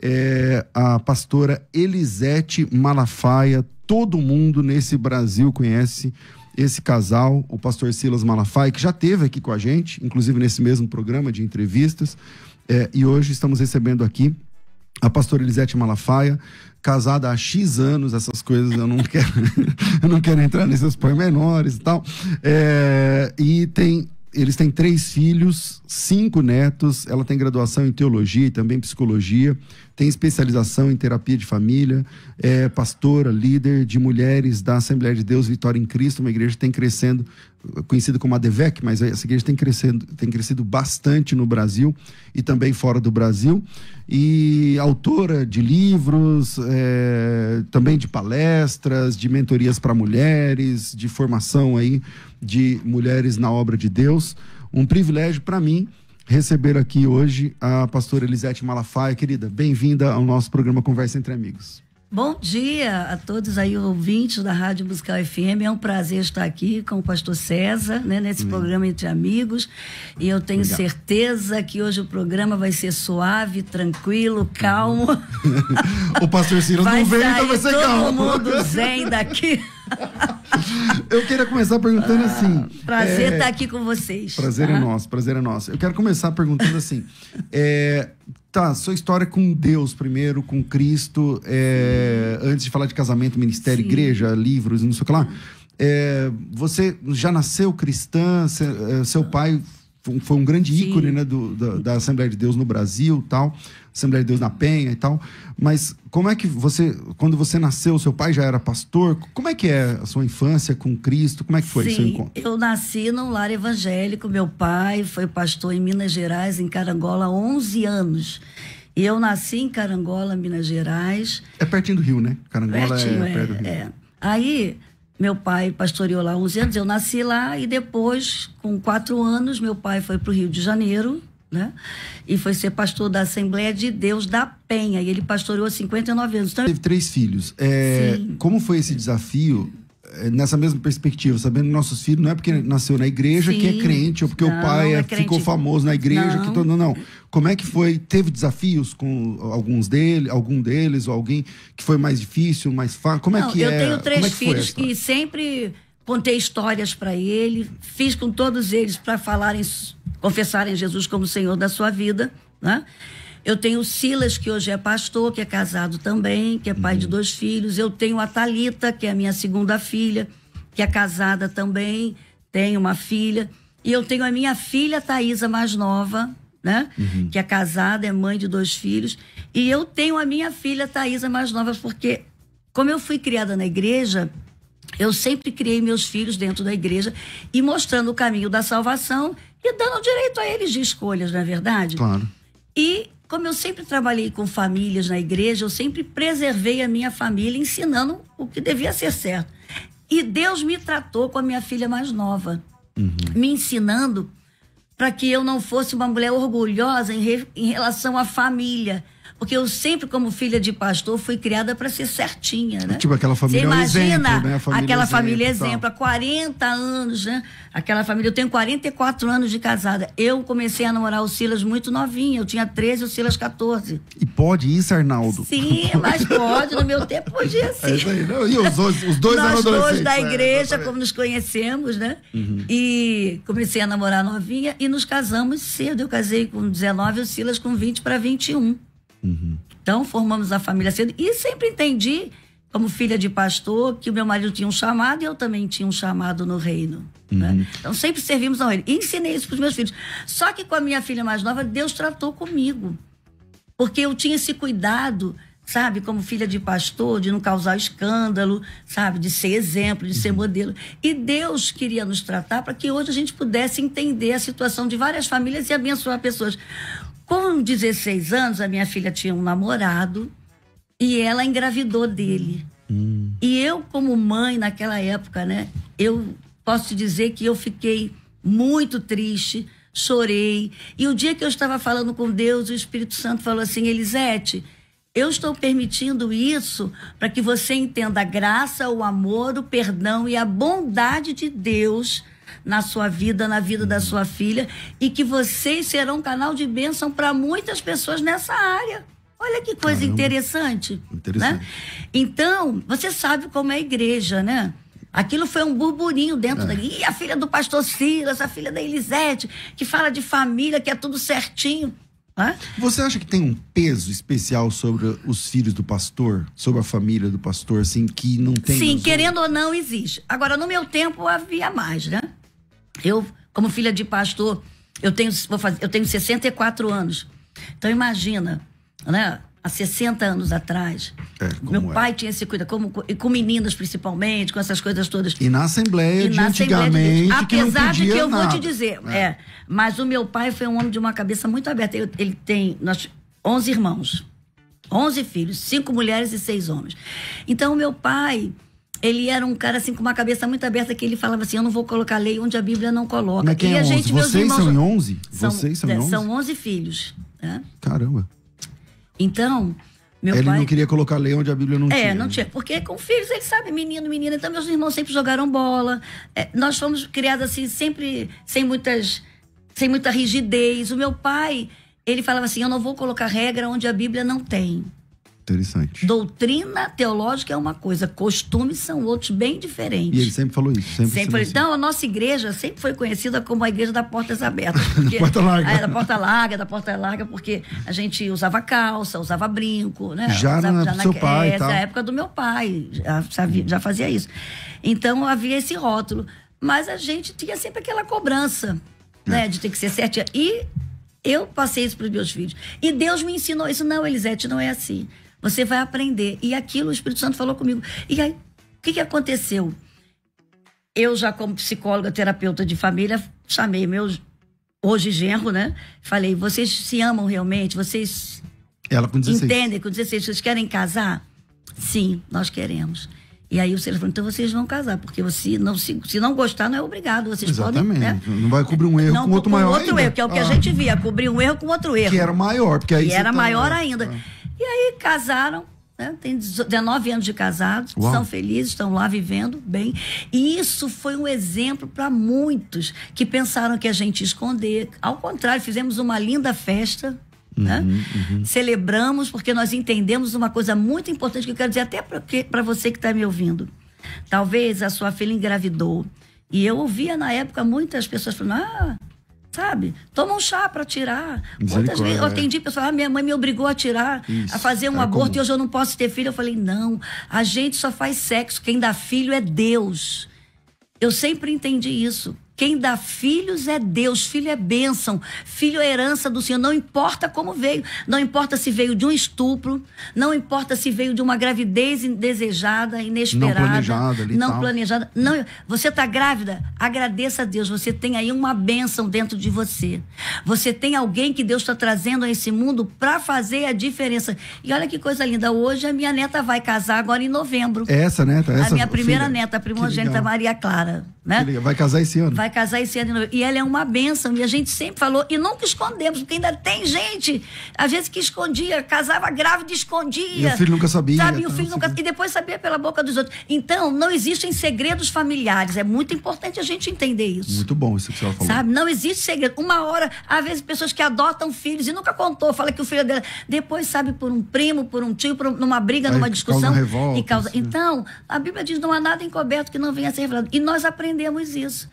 é, a pastora Elisete Malafaia. Todo mundo nesse Brasil conhece esse casal, o pastor Silas Malafaia, que já teve aqui com a gente, inclusive nesse mesmo programa de entrevistas. É, e hoje estamos recebendo aqui a pastora Elisete Malafaia, casada há X anos, essas coisas eu não quero, eu não quero entrar nesses pormenores e tal. É, e tem. Eles têm três filhos, cinco netos. Ela tem graduação em teologia e também psicologia tem especialização em terapia de família, é pastora, líder de mulheres da Assembleia de Deus Vitória em Cristo, uma igreja que tem crescendo, conhecida como a DEVEC, mas essa igreja tem, crescendo, tem crescido bastante no Brasil e também fora do Brasil, e autora de livros, é, também de palestras, de mentorias para mulheres, de formação aí de mulheres na obra de Deus. Um privilégio para mim receber aqui hoje a pastora Elisete Malafaia. Querida, bem-vinda ao nosso programa Conversa Entre Amigos. Bom dia a todos aí ouvintes da Rádio Musical FM. É um prazer estar aqui com o pastor César, né, nesse hum. programa Entre Amigos. E eu tenho Obrigado. certeza que hoje o programa vai ser suave, tranquilo, calmo. o pastor Ciro não vem, então vai ser calmo. Todo mundo zen daqui. Eu queria começar perguntando ah, assim. Prazer estar é... tá aqui com vocês. Prazer é nosso, prazer é nosso. Eu quero começar perguntando assim. É... Tá, sua história com Deus primeiro, com Cristo, é... antes de falar de casamento, ministério, Sim. igreja, livros, não sei o que lá. É, você já nasceu cristã, é, seu ah. pai foi um grande Sim. ícone né, do, da, da, Assembleia de Deus no Brasil tal Assembleia de Deus na Penha e tal mas como é que você quando você nasceu seu pai já era pastor como é que é a sua infância com Cristo como é que foi Sim, seu encontro eu nasci num lar evangélico meu pai foi pastor em Minas Gerais em Carangola há 11 anos e eu nasci em Carangola Minas Gerais é pertinho do Rio né Carangola é pertinho, é, é perto do Rio é. aí meu pai pastoreou lá 11 anos, eu nasci lá e depois, com quatro anos, meu pai foi para o Rio de Janeiro, né? E foi ser pastor da Assembleia de Deus da Penha. E ele pastoreou 59 anos. Então... Teve três filhos. É, como foi esse desafio eh, nessa mesma perspectiva, sabendo que nossos filhos não é porque nasceu na igreja Sim. que é crente, ou porque não, o pai é, é ficou famoso na igreja, não. que todo não. Como é que foi? Teve desafios com alguns dele, algum deles, ou alguém que foi mais difícil, mais fácil? Como é não, é que eu é? Eu tenho é três é filhos que sempre contei histórias para ele, fiz com todos eles para falarem, confessarem Jesus como Senhor da sua vida, né? Eu tenho o Silas, que hoje é pastor, que é casado também, que é pai uhum. de dois filhos. Eu tenho a Talita, que é a minha segunda filha, que é casada também, tem uma filha. E eu tenho a minha filha Thaisa, mais nova, né? Uhum. Que é casada, é mãe de dois filhos. E eu tenho a minha filha Thaisa, mais nova, porque como eu fui criada na igreja, eu sempre criei meus filhos dentro da igreja e mostrando o caminho da salvação e dando direito a eles de escolhas, não é verdade? Claro. E como eu sempre trabalhei com famílias na igreja, eu sempre preservei a minha família ensinando o que devia ser certo. E Deus me tratou com a minha filha mais nova, uhum. me ensinando para que eu não fosse uma mulher orgulhosa em, re, em relação à família porque eu sempre, como filha de pastor, fui criada para ser certinha, né? Tipo aquela família Você imagina exemplo, né? família aquela exemplo, família exemplo, há 40 anos, né? Aquela família, eu tenho 44 anos de casada. Eu comecei a namorar o Silas muito novinha, eu tinha 13, o Silas 14. E pode isso, Arnaldo? Sim, mas pode, no meu tempo podia é sim. É isso aí, não? E os, dois, os dois Nós dois da é, igreja, é, como nos conhecemos, né? Uhum. E comecei a namorar novinha e nos casamos cedo. Eu casei com 19, o Silas com 20 para 21. Uhum. Então, formamos a família cedo. E sempre entendi, como filha de pastor, que o meu marido tinha um chamado e eu também tinha um chamado no reino. Né? Uhum. Né? Então, sempre servimos ao reino. E ensinei isso para os meus filhos. Só que com a minha filha mais nova, Deus tratou comigo. Porque eu tinha esse cuidado sabe, como filha de pastor, de não causar escândalo, sabe, de ser exemplo, de ser uhum. modelo. E Deus queria nos tratar para que hoje a gente pudesse entender a situação de várias famílias e abençoar pessoas. Com 16 anos, a minha filha tinha um namorado e ela engravidou dele. Hum. E eu, como mãe naquela época, né? Eu posso dizer que eu fiquei muito triste, chorei. E o dia que eu estava falando com Deus, o Espírito Santo falou assim: Elisete, eu estou permitindo isso para que você entenda a graça, o amor, o perdão e a bondade de Deus na sua vida, na vida da sua filha, e que vocês serão um canal de bênção para muitas pessoas nessa área. Olha que coisa Caramba. interessante. Né? Interessante. Né? Então, você sabe como é a igreja, né? Aquilo foi um burburinho dentro é. igreja. E a filha do pastor Silas, a filha da Elisete, que fala de família, que é tudo certinho. Você acha que tem um peso especial sobre os filhos do pastor, sobre a família do pastor, assim, que não tem. Sim, querendo outros? ou não, existe. Agora, no meu tempo havia mais, né? Eu, como filha de pastor, eu tenho, vou fazer, eu tenho 64 anos. Então imagina, né? Há 60 anos atrás. É, meu pai é. tinha esse cuidado, como, com meninas principalmente, com essas coisas todas. E na Assembleia, e de na antigamente. Assembleia de... Apesar que de que eu nada. vou te dizer, é. é. mas o meu pai foi um homem de uma cabeça muito aberta. Ele, ele tem nós, 11 irmãos, 11 filhos, cinco mulheres e seis homens. Então, o meu pai ele era um cara assim com uma cabeça muito aberta que ele falava assim: eu não vou colocar lei onde a Bíblia não coloca. Mas quem e é a gente, 11? Vocês irmãos, são em 11? São, Vocês são é, 11? São 11 filhos. Né? Caramba. Então, meu ele pai. Ele não queria colocar lei onde a Bíblia não é, tinha. É, não tinha. Porque com filhos, ele sabe, menino, menina. Então, meus irmãos sempre jogaram bola. É, nós fomos criados assim, sempre sem muitas. sem muita rigidez. O meu pai, ele falava assim: eu não vou colocar regra onde a Bíblia não tem. Interessante. Doutrina teológica é uma coisa, costumes são outros bem diferentes. E ele sempre falou isso. Sempre, sempre falou, Então, a nossa igreja sempre foi conhecida como a igreja da portas é abertas. Porque, da porta larga. Ah, é, da porta larga, da porta larga, porque a gente usava calça, usava brinco, né? Já, usava, na, já na, seu pai é, na época do meu pai, já, já fazia isso. Então, havia esse rótulo. Mas a gente tinha sempre aquela cobrança, né, é. né? De ter que ser certinha. E eu passei isso para os meus filhos. E Deus me ensinou isso. Não, Elisete, não é assim. Você vai aprender. E aquilo o Espírito Santo falou comigo. E aí, o que, que aconteceu? Eu, já como psicóloga, terapeuta de família, chamei meus. Hoje, genro, né? Falei, vocês se amam realmente? Vocês. Ela com 16. Entendem com 16? Vocês querem casar? Sim, nós queremos. E aí o Silas falou, então vocês vão casar, porque se não, se, se não gostar, não é obrigado. Vocês Exatamente. podem. Né? Não vai cobrir um erro não, com outro com maior. Com outro ainda. erro, que é o que ah. a gente via, cobrir um erro com outro erro. Que era maior, porque aí. Que era tá... maior ainda. Ah. E aí casaram, né? Tem 19 anos de casados, são felizes, estão lá vivendo bem. E isso foi um exemplo para muitos que pensaram que a gente ia esconder. Ao contrário, fizemos uma linda festa. Uhum, né? Uhum. Celebramos porque nós entendemos uma coisa muito importante que eu quero dizer até para você que está me ouvindo. Talvez a sua filha engravidou. E eu ouvia na época muitas pessoas falando: ah, sabe? Toma um chá para tirar. Quantas vezes eu né? atendi pessoas, ah, minha mãe me obrigou a tirar, Isso, a fazer um aborto e hoje eu não posso ter filho. Eu falei, não, a gente só faz sexo, quem dá filho é Deus. Eu sempre entendi isso. Quem dá filhos é Deus, filho é bênção, filho é herança do Senhor, não importa como veio, não importa se veio de um estupro, não importa se veio de uma gravidez indesejada, inesperada, não planejada, ali, não, tal. planejada. não você está grávida, agradeça a Deus, você tem aí uma bênção dentro de você. Você tem alguém que Deus está trazendo a esse mundo para fazer a diferença. E olha que coisa linda, hoje a minha neta vai casar agora em novembro. essa neta, é essa. A minha primeira filha. neta, a primogênita Maria Clara. Né? Vai casar esse ano. Vai casar esse ano. E ela é uma benção. E a gente sempre falou, e nunca escondemos, porque ainda tem gente, às vezes, que escondia, casava grávida e escondia. E o filho nunca sabia. Sabe, o tá, filho nunca... E depois sabia pela boca dos outros. Então, não existem segredos familiares. É muito importante a gente entender isso. Muito bom isso que você falou. Sabe, não existe segredo. Uma hora, às vezes, pessoas que adotam filhos e nunca contou, fala que o filho é dela. Depois sabe por um primo, por um tio, por um... numa briga, Aí, numa discussão. Causa revolta, e causa... Assim. Né? Então, a Bíblia diz: não há nada encoberto que não venha a ser revelado. E nós aprendemos aprendemos isso.